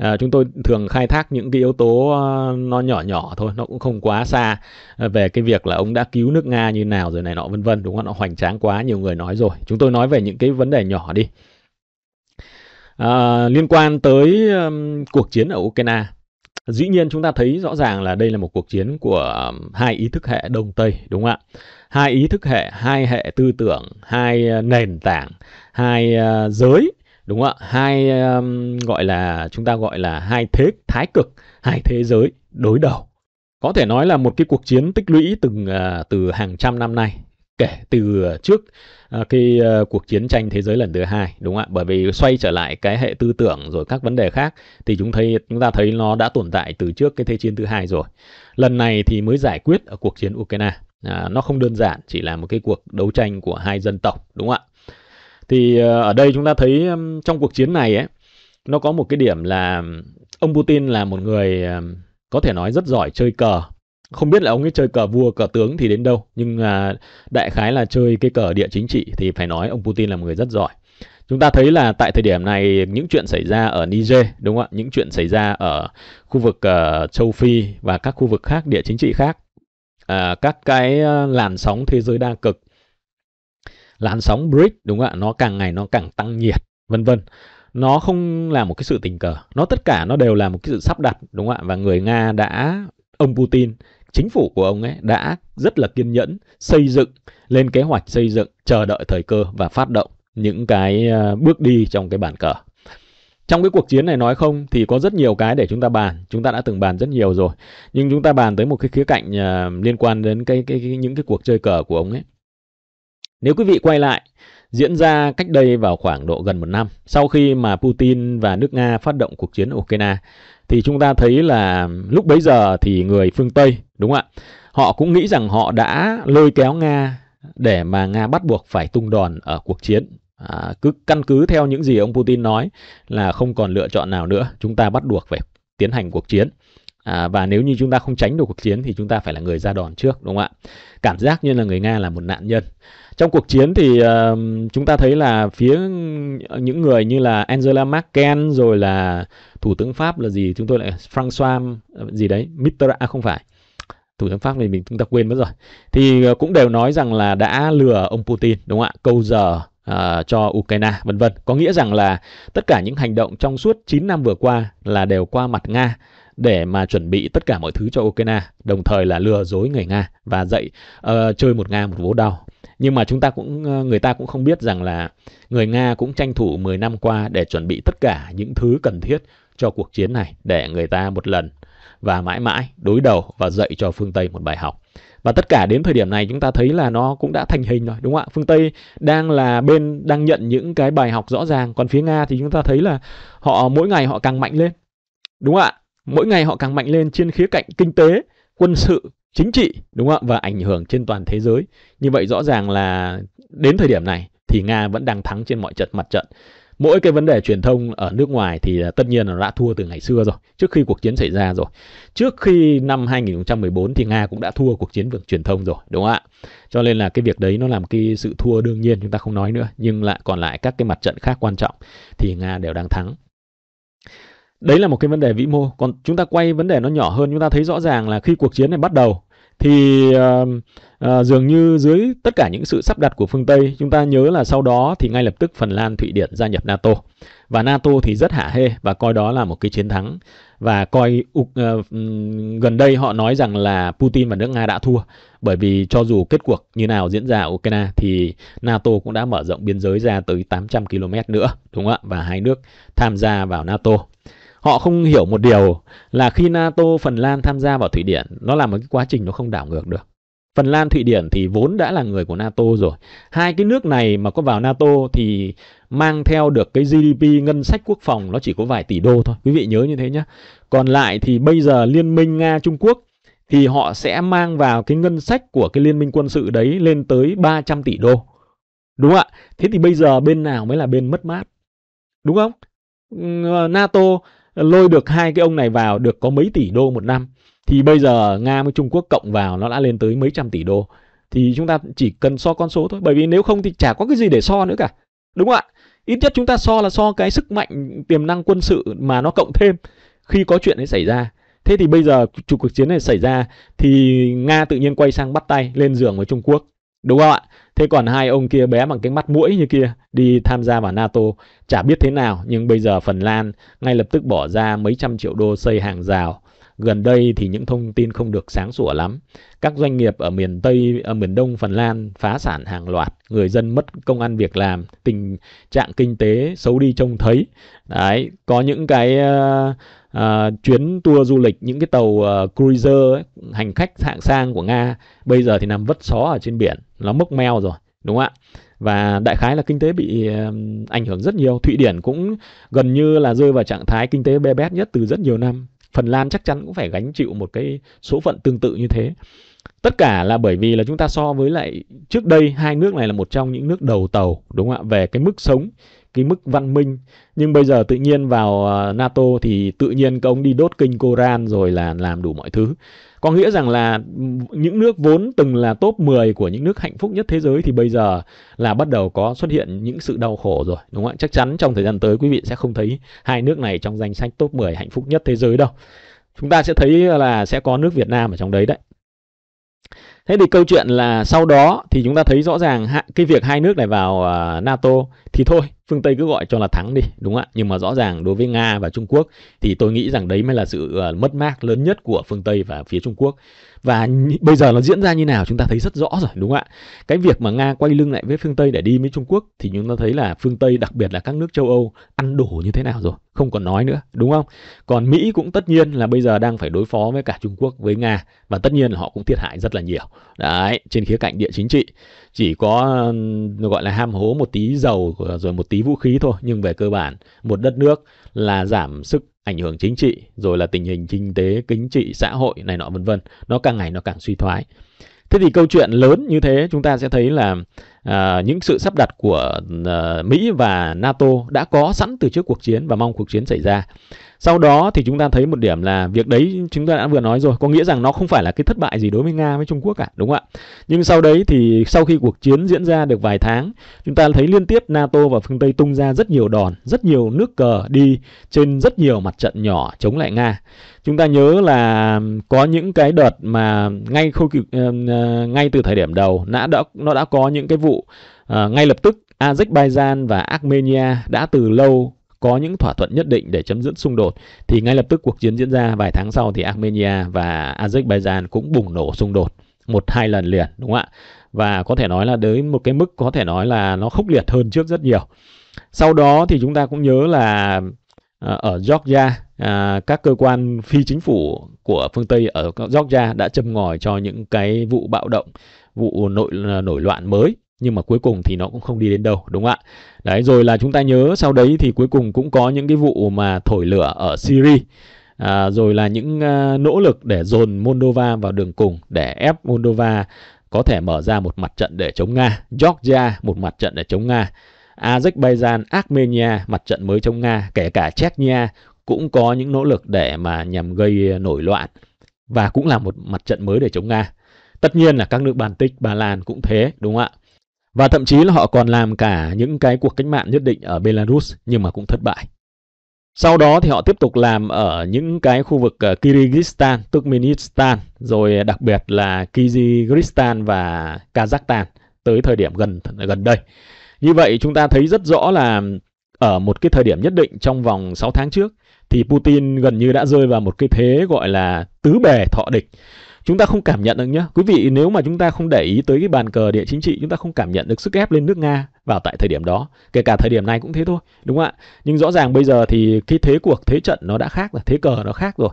à, chúng tôi thường khai thác những cái yếu tố ờ, nó nhỏ nhỏ thôi nó cũng không quá xa ờ, về cái việc là ông đã cứu nước nga như nào rồi này nọ vân vân đúng không nó hoành tráng quá nhiều người nói rồi chúng tôi nói về những cái vấn đề nhỏ đi à, liên quan tới um, cuộc chiến ở ukraine dĩ nhiên chúng ta thấy rõ ràng là đây là một cuộc chiến của hai ý thức hệ đông tây đúng không ạ hai ý thức hệ hai hệ tư tưởng hai nền tảng hai giới đúng không ạ hai um, gọi là chúng ta gọi là hai thế thái cực hai thế giới đối đầu có thể nói là một cái cuộc chiến tích lũy từng uh, từ hàng trăm năm nay kể từ trước uh, cái uh, cuộc chiến tranh thế giới lần thứ hai đúng không ạ bởi vì xoay trở lại cái hệ tư tưởng rồi các vấn đề khác thì chúng thấy chúng ta thấy nó đã tồn tại từ trước cái thế chiến thứ hai rồi lần này thì mới giải quyết ở cuộc chiến ukraine à, nó không đơn giản chỉ là một cái cuộc đấu tranh của hai dân tộc đúng không ạ thì ờ, ở đây chúng ta thấy trong cuộc chiến này ấy nó có một cái điểm là ông Putin là một người có thể nói rất giỏi chơi cờ không biết là ông ấy chơi cờ vua cờ tướng thì đến đâu nhưng à, đại khái là chơi cái cờ địa chính trị thì phải nói ông Putin là một người rất giỏi chúng ta thấy là tại thời điểm này những chuyện xảy ra ở Niger đúng không ạ những chuyện xảy ra ở khu vực ờ, châu Phi và các khu vực khác địa chính trị khác à, các cái làn sóng thế giới đa cực làn sóng BRICS đúng không ạ? Nó càng ngày nó càng tăng nhiệt, vân vân. Nó không là một cái sự tình cờ, nó tất cả nó đều là một cái sự sắp đặt đúng không ạ? Và người Nga đã ông Putin, chính phủ của ông ấy đã rất là kiên nhẫn xây dựng lên kế hoạch xây dựng chờ đợi thời cơ và phát động những cái ờ, bước đi trong cái bản cờ. Trong cái cuộc chiến này nói không thì có rất nhiều cái để chúng ta bàn, chúng ta đã từng bàn rất nhiều rồi. Nhưng chúng ta bàn tới một cái khía cạnh ờ, liên quan đến cái, cái, cái những cái cuộc chơi cờ của ông ấy nếu quý vị quay lại, diễn ra cách đây vào khoảng độ gần một năm sau khi mà Putin và nước Nga phát động cuộc chiến ở Ukraine thì chúng ta thấy là lúc bấy giờ thì người phương Tây đúng không ạ? Họ cũng nghĩ rằng họ đã lôi kéo Nga để mà Nga bắt buộc phải tung đòn ở cuộc chiến. À, cứ căn cứ theo những gì ông Putin nói là không còn lựa chọn nào nữa, chúng ta bắt buộc phải tiến hành cuộc chiến à, và nếu như chúng ta không tránh được cuộc chiến thì chúng ta phải là người ra đòn trước đúng không ạ cảm giác như là người nga là một nạn nhân trong cuộc chiến thì uh, chúng ta thấy là phía những người như là Angela Merkel rồi là thủ tướng Pháp là gì chúng tôi lại François ờ, gì đấy Mitterrand à, không phải thủ tướng Pháp thì mình chúng ta quên mất rồi thì ờ, cũng đều nói rằng là đã lừa ông Putin đúng không ạ câu giờ uh, cho Ukraine vân vân có nghĩa rằng là tất cả những hành động trong suốt 9 năm vừa qua là đều qua mặt Nga để mà chuẩn bị tất cả mọi thứ cho Ukraine, đồng thời là lừa dối người Nga và dạy uh, chơi một Nga một vố đau. Nhưng mà chúng ta cũng ờ, người ta cũng không biết rằng là người Nga cũng tranh thủ 10 năm qua để chuẩn bị tất cả những thứ cần thiết cho cuộc chiến này để người ta một lần và mãi mãi đối đầu và dạy cho phương Tây một bài học. Và tất cả đến thời điểm này chúng ta thấy là nó cũng đã thành hình rồi, đúng không ạ? Phương Tây đang là bên đang nhận những cái bài học rõ ràng, còn phía Nga thì chúng ta thấy là họ mỗi ngày họ càng mạnh lên. Đúng không ạ? mỗi ngày họ càng mạnh lên trên khía cạnh kinh tế, quân sự, chính trị đúng không ạ và ảnh hưởng trên toàn thế giới. Như vậy rõ ràng là đến thời điểm này thì Nga vẫn đang thắng trên mọi trận mặt trận. Mỗi cái vấn đề truyền thông ở nước ngoài thì tất nhiên là đã thua từ ngày xưa rồi, trước khi cuộc chiến xảy ra rồi. Trước khi năm 2014 thì Nga cũng đã thua cuộc chiến vực truyền thông rồi, đúng không ạ? Cho nên là cái việc đấy nó làm cái sự thua đương nhiên chúng ta không nói nữa, nhưng lại còn lại các cái mặt trận khác quan trọng thì Nga đều đang thắng. Đấy là một cái vấn đề vĩ mô. Còn chúng ta quay vấn đề nó nhỏ hơn, chúng ta thấy rõ ràng là khi cuộc chiến này bắt đầu thì uh, uh, dường như dưới tất cả những sự sắp đặt của phương Tây, chúng ta nhớ là sau đó thì ngay lập tức Phần Lan, Thụy Điển gia nhập NATO. Và NATO thì rất hả hê và coi đó là một cái chiến thắng và coi uh, gần đây họ nói rằng là Putin và nước Nga đã thua bởi vì cho dù kết cuộc như nào diễn ra ở Ukraine thì NATO cũng đã mở rộng biên giới ra tới 800 km nữa đúng không ạ và hai nước tham gia vào NATO Họ không hiểu một điều là khi NATO Phần Lan tham gia vào Thụy Điển, nó là một cái quá trình nó không đảo ngược được. Phần Lan, Thụy Điển thì vốn đã là người của NATO rồi. Hai cái nước này mà có vào NATO thì mang theo được cái GDP ngân sách quốc phòng nó chỉ có vài tỷ đô thôi. Quý vị nhớ như thế nhé. Còn lại thì bây giờ Liên minh Nga-Trung Quốc thì họ sẽ mang vào cái ngân sách của cái liên minh quân sự đấy lên tới 300 tỷ đô. Đúng không ạ? Thế thì bây giờ bên nào mới là bên mất mát? Đúng không? Ờ, NATO lôi được hai cái ông này vào được có mấy tỷ đô một năm thì bây giờ Nga với Trung Quốc cộng vào nó đã lên tới mấy trăm tỷ đô thì chúng ta chỉ cần so con số thôi bởi vì nếu không thì chả có cái gì để so nữa cả đúng không ạ ít nhất chúng ta so là so cái sức mạnh tiềm năng quân sự mà nó cộng thêm khi có chuyện ấy xảy ra thế thì bây giờ chủ cuộc chiến này xảy ra thì nga tự nhiên quay sang bắt tay lên giường với trung quốc Đúng không ạ? Thế còn hai ông kia bé bằng cái mắt mũi như kia đi tham gia vào NATO chả biết thế nào nhưng bây giờ Phần Lan ngay lập tức bỏ ra mấy trăm triệu đô xây hàng rào. Gần đây thì những thông tin không được sáng sủa lắm. Các doanh nghiệp ở miền Tây ở miền Đông Phần Lan phá sản hàng loạt, người dân mất công ăn việc làm, tình trạng kinh tế xấu đi trông thấy. Đấy, có những cái uh, à, chuyến tour du lịch những cái tàu uh, cruiser ấy, hành khách hạng sang của Nga bây giờ thì nằm vất xó ở trên biển nó mốc meo rồi đúng không ạ và đại khái là kinh tế bị ảnh hưởng rất nhiều thụy điển cũng gần như là rơi vào trạng thái kinh tế bê bét nhất từ rất nhiều năm phần lan chắc chắn cũng phải gánh chịu một cái số phận tương tự như thế tất cả là bởi vì là chúng ta so với lại trước đây hai nước này là một trong những nước đầu tàu đúng không ạ về cái mức sống cái mức văn minh nhưng bây giờ tự nhiên vào ờ, NATO thì tự nhiên các ông đi đốt kinh Koran rồi là làm đủ mọi thứ có nghĩa rằng là những nước vốn từng là top 10 của những nước hạnh phúc nhất thế giới thì bây giờ là bắt đầu có xuất hiện những sự đau khổ rồi đúng không ạ chắc chắn trong thời gian tới quý vị sẽ không thấy hai nước này trong danh sách top 10 hạnh phúc nhất thế giới đâu chúng ta sẽ thấy là sẽ có nước Việt Nam ở trong đấy đấy Thế thì câu chuyện là sau đó thì chúng ta thấy rõ ràng cái việc hai nước này vào à, NATO thì thôi, phương Tây cứ gọi cho là thắng đi, đúng không ạ? Nhưng mà rõ ràng đối với Nga và Trung Quốc thì tôi nghĩ rằng đấy mới là sự à, mất mát lớn nhất của phương Tây và phía Trung Quốc. Và bây giờ nó diễn ra như nào chúng ta thấy rất rõ rồi, đúng không ạ? Cái việc mà Nga quay lưng lại với phương Tây để đi với Trung Quốc thì chúng ta thấy là phương Tây, đặc biệt là các nước châu Âu ăn đổ như thế nào rồi, không còn nói nữa, đúng không? Còn Mỹ cũng tất nhiên là bây giờ đang phải đối phó với cả Trung Quốc, với Nga và tất nhiên là họ cũng thiệt hại rất là nhiều. Đấy, trên khía cạnh địa chính trị chỉ có gọi là ham hố một tí dầu rồi một tí vũ khí thôi, nhưng về cơ bản một đất nước là giảm sức ảnh hưởng chính trị rồi là tình hình kinh tế, chính trị, xã hội này nọ vân vân, nó càng ngày nó càng suy thoái. Thế thì câu chuyện lớn như thế chúng ta sẽ thấy là à, những sự sắp đặt của à, Mỹ và NATO đã có sẵn từ trước cuộc chiến và mong cuộc chiến xảy ra. Sau đó thì chúng ta thấy một điểm là việc đấy chúng ta đã vừa nói rồi, có nghĩa rằng nó không phải là cái thất bại gì đối với Nga với Trung Quốc cả, đúng không ạ? Nhưng sau đấy thì sau khi cuộc chiến diễn ra được vài tháng, chúng ta thấy liên tiếp NATO và phương Tây tung ra rất nhiều đòn, rất nhiều nước cờ đi trên rất nhiều mặt trận nhỏ chống lại Nga. Chúng ta nhớ là có những cái đợt mà ngay khôi uh, ờ, ngay từ thời điểm đầu đã đã nó đã có những cái vụ vụ. À, ngay lập tức, Azerbaijan và Armenia đã từ lâu có những thỏa thuận nhất định để chấm dứt xung đột thì ngay lập tức cuộc chiến diễn ra vài tháng sau thì Armenia và Azerbaijan cũng bùng nổ xung đột một hai lần liền đúng không ạ? Và có thể nói là tới một cái mức có thể nói là nó khốc liệt hơn trước rất nhiều. Sau đó thì chúng ta cũng nhớ là à, ở Georgia à, các cơ quan phi chính phủ của phương Tây ở Georgia đã châm ngòi cho những cái vụ bạo động, vụ nội à, nổi loạn mới nhưng mà cuối cùng thì nó cũng không đi đến đâu đúng không ạ đấy rồi là chúng ta nhớ sau đấy thì cuối cùng cũng có những cái vụ mà thổi lửa ở Syria à, rồi là những à, nỗ lực để dồn Moldova vào đường cùng để ép Moldova có thể mở ra một mặt trận để chống Nga Georgia một mặt trận để chống Nga Azerbaijan, Armenia, mặt trận mới chống Nga, kể cả Chechnya cũng có những nỗ lực để mà nhằm gây nổi loạn và cũng là một mặt trận mới để chống Nga. Tất nhiên là các nước Baltic, Ba Lan cũng thế, đúng không ạ? Và thậm chí là họ còn làm cả những cái cuộc cách mạng nhất định ở Belarus nhưng mà cũng thất bại. Sau đó thì họ tiếp tục làm ở những cái khu vực ờ, Kyrgyzstan, Turkmenistan, rồi đặc biệt là Kyrgyzstan và Kazakhstan tới thời điểm gần gần đây. Như vậy chúng ta thấy rất rõ là ở một cái thời điểm nhất định trong vòng 6 tháng trước thì Putin gần như đã rơi vào một cái thế gọi là tứ bề thọ địch chúng ta không cảm nhận được nhé quý vị nếu mà chúng ta không để ý tới cái bàn cờ địa chính trị chúng ta không cảm nhận được sức ép lên nước nga vào tại thời điểm đó kể cả thời điểm này cũng thế thôi đúng không ạ nhưng rõ ràng bây giờ thì cái thế cuộc thế trận nó đã khác rồi thế cờ nó khác rồi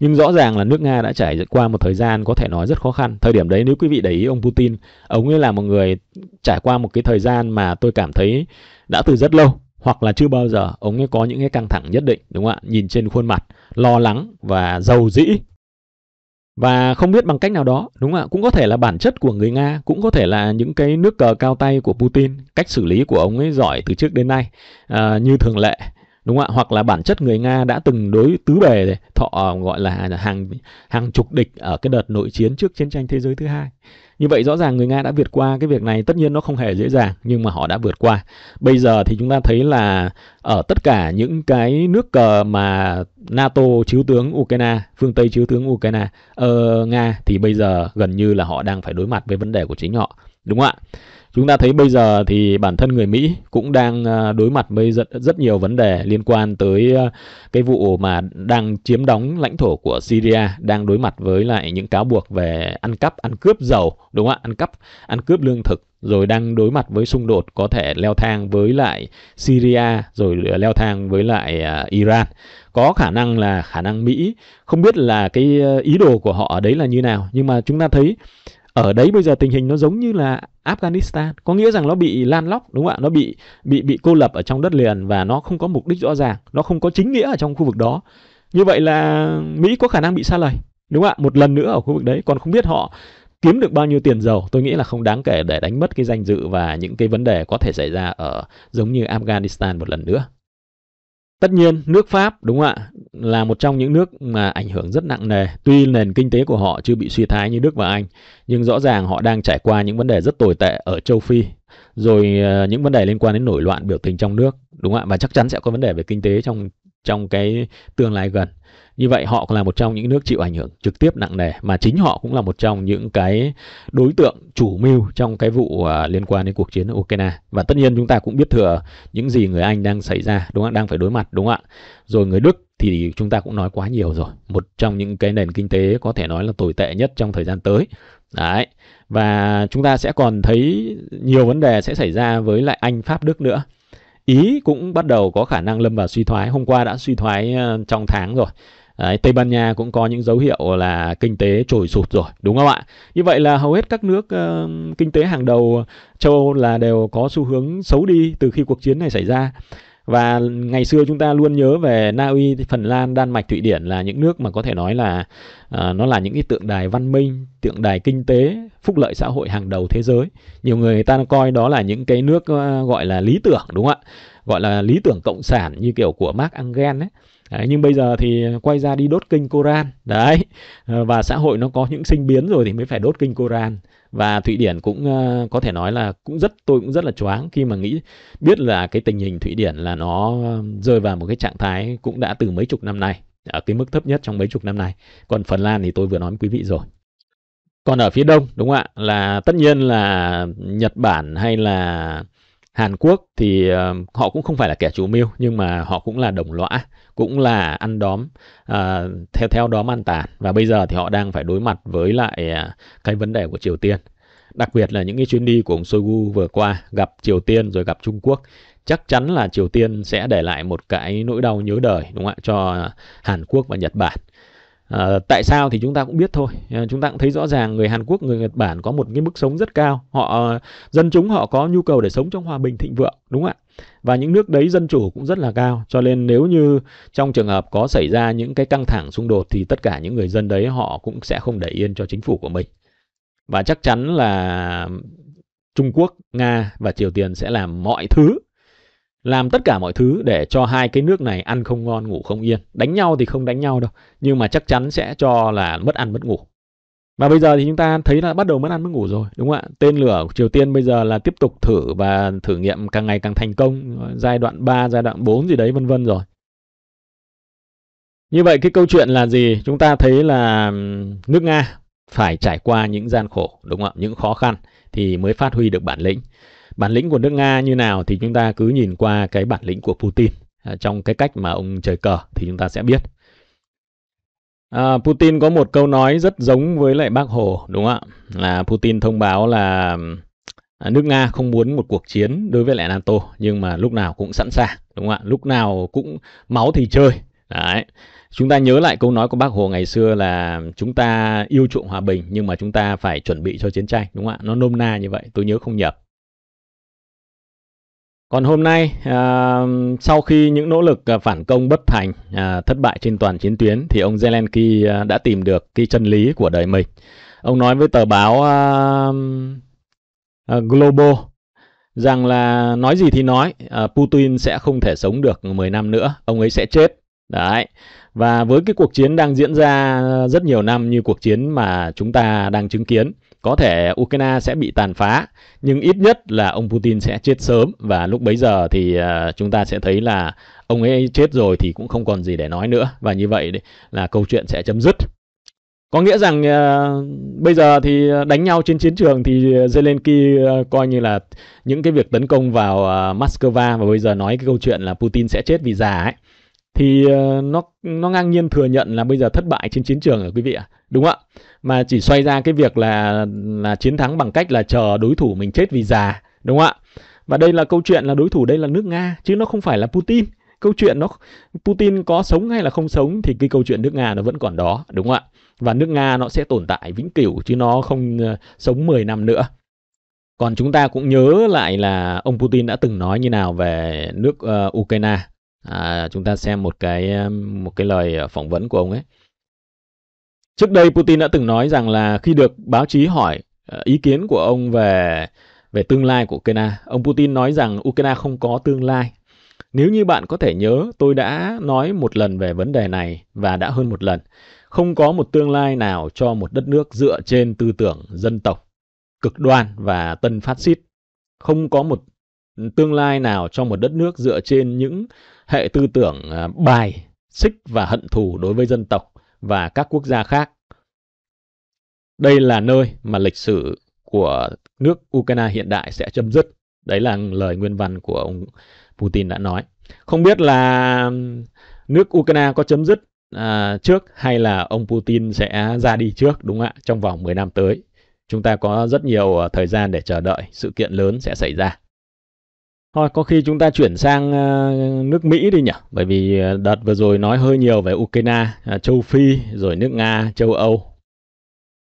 nhưng rõ ràng là nước nga đã trải qua một thời gian có thể nói rất khó khăn thời điểm đấy nếu quý vị để ý ông putin ông ấy là một người trải qua một cái thời gian mà tôi cảm thấy đã từ rất lâu hoặc là chưa bao giờ ông ấy có những cái căng thẳng nhất định đúng không ạ nhìn trên khuôn mặt lo lắng và giàu dĩ và không biết bằng cách nào đó đúng không ạ cũng có thể là bản chất của người nga cũng có thể là những cái nước cờ cao tay của putin cách xử lý của ông ấy giỏi từ trước đến nay à, như thường lệ đúng không ạ hoặc là bản chất người nga đã từng đối tứ bề thọ gọi là hàng hàng chục địch ở cái đợt nội chiến trước chiến tranh thế giới thứ hai như vậy rõ ràng người Nga đã vượt qua cái việc này, tất nhiên nó không hề dễ dàng nhưng mà họ đã vượt qua. Bây giờ thì chúng ta thấy là ở tất cả những cái nước cờ mà NATO chiếu tướng Ukraine, phương Tây chiếu tướng Ukraine, uh, Nga thì bây giờ gần như là họ đang phải đối mặt với vấn đề của chính họ đúng không ạ? Chúng ta thấy bây giờ thì bản thân người Mỹ cũng đang à, đối mặt với rất, rất nhiều vấn đề liên quan tới à, cái vụ mà đang chiếm đóng lãnh thổ của Syria, đang đối mặt với lại những cáo buộc về ăn cắp, ăn cướp dầu, đúng không ạ? Ăn cắp, ăn cướp lương thực rồi đang đối mặt với xung đột có thể leo thang với lại Syria rồi leo thang với lại à, Iran. Có khả năng là khả năng Mỹ không biết là cái ý đồ của họ ở đấy là như nào nhưng mà chúng ta thấy ở đấy bây giờ tình hình nó giống như là Afghanistan có nghĩa rằng nó bị lan lóc đúng không ạ nó bị bị bị cô lập ở trong đất liền và nó không có mục đích rõ ràng nó không có chính nghĩa ở trong khu vực đó như vậy là Mỹ có khả năng bị xa lầy đúng không ạ một lần nữa ở khu vực đấy còn không biết họ kiếm được bao nhiêu tiền dầu tôi nghĩ là không đáng kể để đánh mất cái danh dự và những cái vấn đề có thể xảy ra ở giống như Afghanistan một lần nữa Tất nhiên, nước Pháp đúng không ạ, là một trong những nước mà ảnh hưởng rất nặng nề. Tuy nền kinh tế của họ chưa bị suy thái như Đức và Anh, nhưng rõ ràng họ đang trải qua những vấn đề rất tồi tệ ở châu Phi, rồi ờ, những vấn đề liên quan đến nổi loạn biểu tình trong nước, đúng không ạ? Và chắc chắn sẽ có vấn đề về kinh tế trong trong cái tương lai gần. Như vậy họ là một trong những nước chịu ảnh hưởng trực tiếp nặng nề mà chính họ cũng là một trong những cái đối tượng chủ mưu trong cái vụ à, liên quan đến cuộc chiến ở Ukraine. Và tất nhiên chúng ta cũng biết thừa những gì người Anh đang xảy ra, đúng không? đang phải đối mặt đúng không ạ? Rồi người Đức thì chúng ta cũng nói quá nhiều rồi. Một trong những cái nền kinh tế có thể nói là tồi tệ nhất trong thời gian tới. Đấy. Và chúng ta sẽ còn thấy nhiều vấn đề sẽ xảy ra với lại Anh, Pháp, Đức nữa. Ý cũng bắt đầu có khả năng lâm vào suy thoái. Hôm qua đã suy thoái ờ, trong tháng rồi. Đấy, Tây Ban Nha cũng có những dấu hiệu là kinh tế trồi sụt rồi, đúng không ạ? Như vậy là hầu hết các nước uh, kinh tế hàng đầu châu Âu là đều có xu hướng xấu đi từ khi cuộc chiến này xảy ra và ngày xưa chúng ta luôn nhớ về Na Uy, Phần Lan, Đan Mạch, Thụy Điển là những nước mà có thể nói là à, nó là những cái tượng đài văn minh, tượng đài kinh tế, phúc lợi xã hội hàng đầu thế giới. Nhiều người ta coi đó là những cái nước ờ, gọi là lý tưởng đúng không ạ? Gọi là lý tưởng cộng sản như kiểu của Marx Engel ấy. Đấy, nhưng bây giờ thì quay ra đi đốt kinh Koran đấy ờ, và xã hội nó có những sinh biến rồi thì mới phải đốt kinh Koran và Thụy Điển cũng uh, có thể nói là cũng rất tôi cũng rất là choáng khi mà nghĩ biết là cái tình hình Thụy Điển là nó ờ, rơi vào một cái trạng thái cũng đã từ mấy chục năm nay ở cái mức thấp nhất trong mấy chục năm nay. Còn Phần Lan thì tôi vừa nói với quý vị rồi. Còn ở phía đông đúng không ạ? Là tất nhiên là Nhật Bản hay là Hàn Quốc thì uh, họ cũng không phải là kẻ chủ mưu nhưng mà họ cũng là đồng lõa, cũng là ăn đóm uh, theo theo đóm ăn tàn và bây giờ thì họ đang phải đối mặt với lại uh, cái vấn đề của Triều Tiên. Đặc biệt là những cái chuyến đi của ông Shoigu vừa qua gặp Triều Tiên rồi gặp Trung Quốc chắc chắn là Triều Tiên sẽ để lại một cái nỗi đau nhớ đời đúng không ạ cho Hàn Quốc và Nhật Bản. À, tại sao thì chúng ta cũng biết thôi. À, chúng ta cũng thấy rõ ràng người Hàn Quốc, người Nhật Bản có một cái mức sống rất cao. Họ ờ, dân chúng họ có nhu cầu để sống trong hòa bình thịnh vượng, đúng không ạ? Và những nước đấy dân chủ cũng rất là cao. Cho nên nếu như trong trường hợp có xảy ra những cái căng thẳng xung đột thì tất cả những người dân đấy họ cũng sẽ không để yên cho chính phủ của mình. Và chắc chắn là Trung Quốc, Nga và Triều Tiên sẽ làm mọi thứ làm tất cả mọi thứ để cho hai cái nước này ăn không ngon ngủ không yên đánh nhau thì không đánh nhau đâu nhưng mà chắc chắn sẽ cho là mất ăn mất ngủ và bây giờ thì chúng ta thấy là bắt đầu mất ăn mất ngủ rồi đúng không ạ tên lửa Triều Tiên bây giờ là tiếp tục thử và thử nghiệm càng ngày càng thành công giai đoạn 3 giai đoạn 4 gì đấy vân vân rồi như vậy cái câu chuyện là gì chúng ta thấy là nước Nga phải trải qua những gian khổ đúng không ạ những khó khăn thì mới phát huy được bản lĩnh bản lĩnh của nước nga như nào thì chúng ta cứ nhìn qua cái bản lĩnh của putin à, trong cái cách mà ông chơi cờ thì chúng ta sẽ biết à, putin có một câu nói rất giống với lại bác hồ đúng không ạ là putin thông báo là à, nước nga không muốn một cuộc chiến đối với lại nato nhưng mà lúc nào cũng sẵn sàng đúng không ạ lúc nào cũng máu thì chơi Đấy. Chúng ta nhớ lại câu nói của bác Hồ ngày xưa là chúng ta yêu chuộng hòa bình nhưng mà chúng ta phải chuẩn bị cho chiến tranh đúng không ạ? Nó nôm na như vậy, tôi nhớ không nhập. Còn hôm nay, à, sau khi những nỗ lực à, phản công bất thành, à, thất bại trên toàn chiến tuyến, thì ông Zelensky à, đã tìm được cái chân lý của đời mình. Ông nói với tờ báo à, à, Global rằng là nói gì thì nói, à, Putin sẽ không thể sống được 10 năm nữa, ông ấy sẽ chết. Đấy. Và với cái cuộc chiến đang diễn ra ờ, rất nhiều năm như cuộc chiến mà chúng ta đang chứng kiến, có thể Ukraine sẽ bị tàn phá, nhưng ít nhất là ông Putin sẽ chết sớm và lúc bấy giờ thì ờ, chúng ta sẽ thấy là ông ấy chết rồi thì cũng không còn gì để nói nữa và như vậy là câu chuyện sẽ chấm dứt. Có nghĩa rằng uh, bây giờ thì đánh nhau trên chiến trường thì Zelensky uh, coi như là những cái việc tấn công vào uh, Moscow và bây giờ nói cái câu chuyện là Putin sẽ chết vì già ấy thì ờ, nó nó ngang nhiên thừa nhận là bây giờ thất bại trên chiến trường ở quý vị ạ đúng không ạ mà chỉ xoay ra cái việc là là chiến thắng bằng cách là chờ đối thủ mình chết vì già đúng không ạ và đây là câu chuyện là đối thủ đây là nước nga chứ nó không phải là putin câu chuyện nó putin có sống hay là không sống thì cái câu chuyện nước nga nó vẫn còn đó đúng không ạ và nước nga nó sẽ tồn tại vĩnh cửu chứ nó không ờ, sống 10 năm nữa còn chúng ta cũng nhớ lại là ông Putin đã từng nói như nào về nước uh, Ukraine à, chúng ta xem một cái um, một cái lời ờ, phỏng vấn của ông ấy trước đây Putin đã từng nói rằng là khi được báo chí hỏi ờ, ý kiến của ông về về tương lai của Ukraine ông Putin nói rằng Ukraine không có tương lai nếu như bạn có thể nhớ tôi đã nói một lần về vấn đề này và đã hơn một lần không có một tương lai nào cho một đất nước dựa trên tư tưởng dân tộc cực đoan và tân phát xít không có một tương lai nào cho một đất nước dựa trên những hệ tư tưởng à, bài xích và hận thù đối với dân tộc và các quốc gia khác. Đây là nơi mà lịch sử của nước Ukraine hiện đại sẽ chấm dứt. Đấy là lời nguyên văn của ông Putin đã nói. Không biết là nước Ukraine có chấm dứt à, trước hay là ông Putin sẽ ra đi trước đúng không ạ? Trong vòng 10 năm tới, chúng ta có rất nhiều à, thời gian để chờ đợi sự kiện lớn sẽ xảy ra. Thôi có khi chúng ta chuyển sang ờ, nước Mỹ đi nhỉ? Bởi vì ờ, đợt vừa rồi nói hơi nhiều về Ukraine, ờ, châu Phi, rồi nước Nga, châu Âu